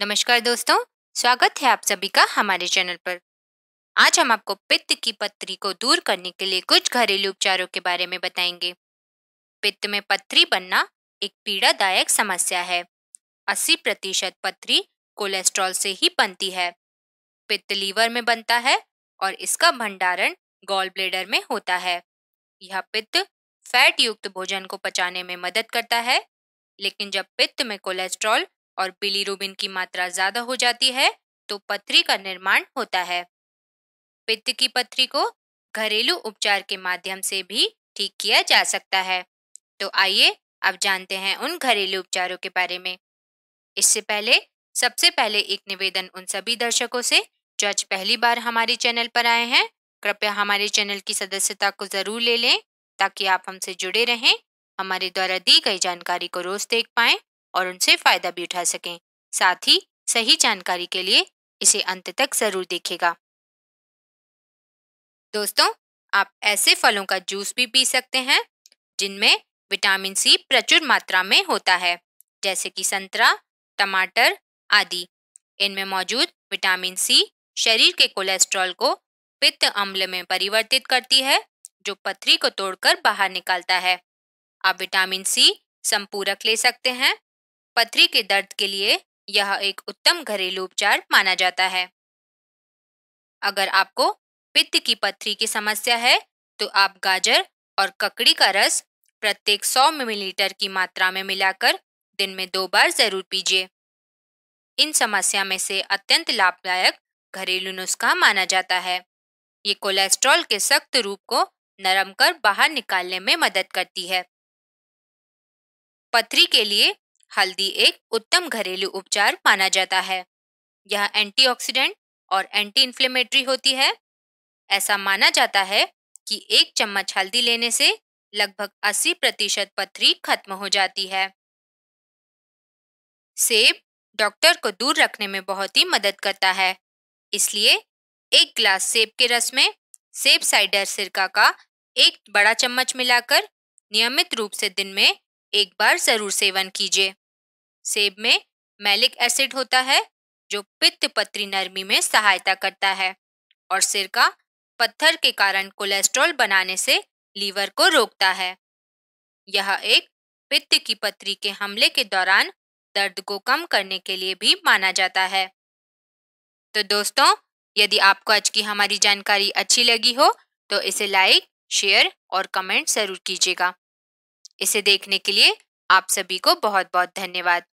नमस्कार दोस्तों स्वागत है आप सभी का हमारे चैनल पर आज हम आपको पित्त की पत्थरी को दूर करने के लिए कुछ घरेलू उपचारों के बारे में बताएंगे पित्त में पत्थरी बनना एक पीड़ादायक समस्या है 80 प्रतिशत पत्थरी कोलेस्ट्रॉल से ही बनती है पित्त लीवर में बनता है और इसका भंडारण गॉल ब्लेडर में होता है यह पित्त फैट युक्त भोजन को पचाने में मदद करता है लेकिन जब पित्त में कोलेस्ट्रॉल और बिलीरुबिन की मात्रा ज्यादा हो जाती है तो पथरी का निर्माण होता है पित्त की पथरी को घरेलू उपचार के माध्यम से भी ठीक किया जा सकता है तो आइए अब जानते हैं उन घरेलू उपचारों के बारे में इससे पहले सबसे पहले एक निवेदन उन सभी दर्शकों से जो आज पहली बार हमारे चैनल पर आए हैं कृपया हमारे चैनल की सदस्यता को जरूर ले लें ताकि आप हमसे जुड़े रहें हमारे द्वारा दी गई जानकारी को रोज देख पाएं और उनसे फायदा भी उठा सकें साथ ही सही जानकारी के लिए इसे अंत तक जरूर देखेगा दोस्तों आप ऐसे फलों का जूस भी पी सकते हैं जिनमें विटामिन सी प्रचुर मात्रा में होता है जैसे कि संतरा टमाटर आदि इनमें मौजूद विटामिन सी शरीर के कोलेस्ट्रॉल को पित्त अम्ल में परिवर्तित करती है जो पथरी को तोड़कर बाहर निकालता है आप विटामिन सी संपूरक ले सकते हैं पथरी के दर्द के लिए यह एक उत्तम घरेलू उपचार माना जाता है अगर आपको पित्त की पथरी की समस्या है तो आप गाजर और ककड़ी का रस प्रत्येक 100 मिलीलीटर की मात्रा में मिलाकर दिन में दो बार जरूर पीजिए इन समस्या में से अत्यंत लाभदायक घरेलू नुस्खा माना जाता है ये कोलेस्ट्रॉल के सख्त रूप को नरम कर बाहर निकालने में मदद करती है पथरी के लिए हल्दी एक उत्तम घरेलू उपचार माना जाता है यह एंटीऑक्सीडेंट और एंटी इन्फ्लेमेटरी होती है ऐसा माना जाता है कि एक चम्मच हल्दी लेने से लगभग 80 प्रतिशत पथरी खत्म हो जाती है सेब डॉक्टर को दूर रखने में बहुत ही मदद करता है इसलिए एक ग्लास सेब के रस में सेब साइडर सिरका का एक बड़ा चम्मच मिलाकर नियमित रूप से दिन में एक बार ज़रूर सेवन कीजिए सेब में मैलिक एसिड होता है जो पित्त पत्री नरमी में सहायता करता है और सिरका पत्थर के कारण कोलेस्ट्रॉल बनाने से लीवर को रोकता है यह एक पित्त की पत्री के हमले के दौरान दर्द को कम करने के लिए भी माना जाता है तो दोस्तों यदि आपको आज की हमारी जानकारी अच्छी लगी हो तो इसे लाइक शेयर और कमेंट ज़रूर कीजिएगा इसे देखने के लिए आप सभी को बहुत बहुत धन्यवाद